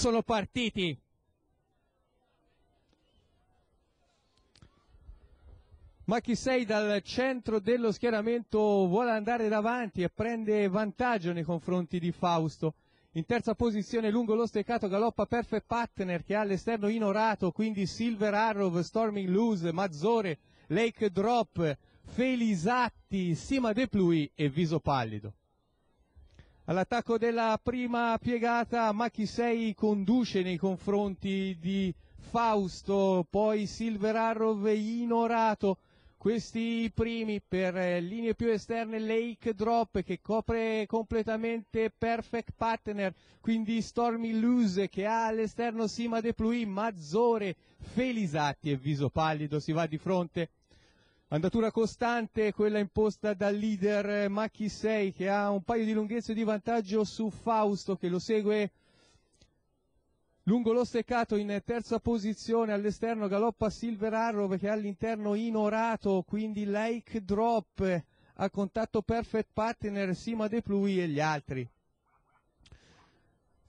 sono partiti. Ma chi sei dal centro dello schieramento vuole andare davanti e prende vantaggio nei confronti di Fausto. In terza posizione lungo lo steccato galoppa Perfect Partner che ha all'esterno Inorato, quindi Silver Arrow, Storming Loose, Mazzore, Lake Drop, Felisatti, Sima De Plui e Viso Pallido. All'attacco della prima piegata Machisei conduce nei confronti di Fausto, poi Silveraro, Veino, Rato. Questi primi per eh, linee più esterne Lake Drop che copre completamente Perfect Partner, quindi Stormy Lose che ha all'esterno Sima De Plui, Mazzore, Felisatti e Viso Pallido si va di fronte Andatura costante, quella imposta dal leader 6 eh, che ha un paio di lunghezze di vantaggio su Fausto che lo segue lungo lo steccato in terza posizione all'esterno galoppa Silver Arrow che all'interno inorato quindi Lake Drop a contatto Perfect Partner Sima De Plui e gli altri.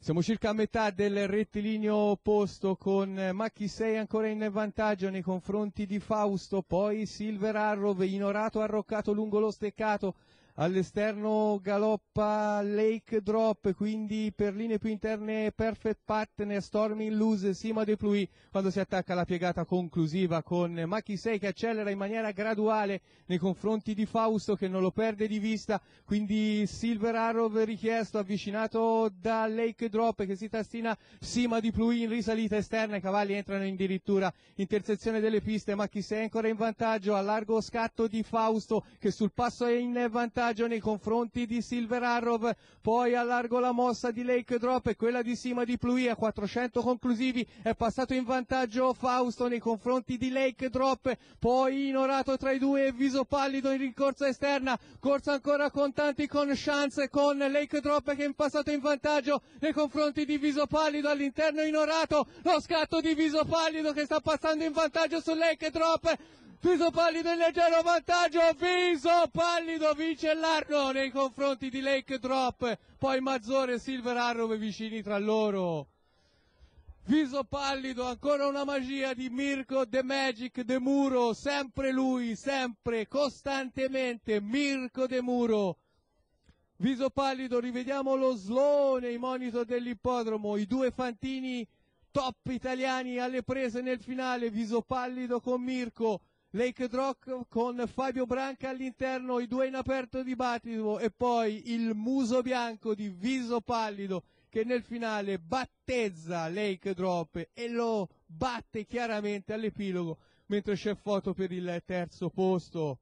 Siamo circa a metà del rettilineo opposto con eh, Macchi 6 ancora in vantaggio nei confronti di Fausto, poi Silver Arrow, ignorato, arroccato lungo lo steccato, all'esterno galoppa Lake Drop, quindi per linee più interne Perfect Partner, Storming Loose, Sima De Pluy, quando si attacca la piegata conclusiva con Machi 6 che accelera in maniera graduale nei confronti di Fausto che non lo perde di vista, quindi Silver Arrow richiesto, avvicinato da Lake Drop che si tastina Sima De Pluy in risalita esterna, i cavalli entrano addirittura in intersezione delle piste, Machi 6 ancora in vantaggio, a largo scatto di Fausto che sul passo è in vantaggio vantaggio nei confronti di Silver Arrow, poi allargo la mossa di Lake Drop e quella di Sima di Pluia, 400 conclusivi, è passato in vantaggio Fausto nei confronti di Lake Drop, poi inorato tra i due e viso pallido in rincorsa esterna, corsa ancora con tanti con chance con Lake Drop che è passato in vantaggio nei confronti di viso pallido all'interno inorato, lo scatto di viso pallido che sta passando in vantaggio su Lake Drop, Fiso pallido in leggero vantaggio, viso pallido vince l'arno nei confronti di Lake Drop, poi Mazzore e Silver Arrow vicini tra loro. Viso pallido, ancora una magia di Mirko The Magic De Muro, sempre lui, sempre, costantemente, Mirko De Muro. Viso pallido, rivediamo lo slow nei monitor dell'ippodromo, i due fantini top italiani alle prese nel finale, viso pallido con Mirko, Lake Rock con Fabio Branca all'interno, i due in aperto dibattito e poi il muso bianco di viso pallido che nel finale battezza Lake Drop e lo batte chiaramente all'epilogo mentre c'è foto per il terzo posto.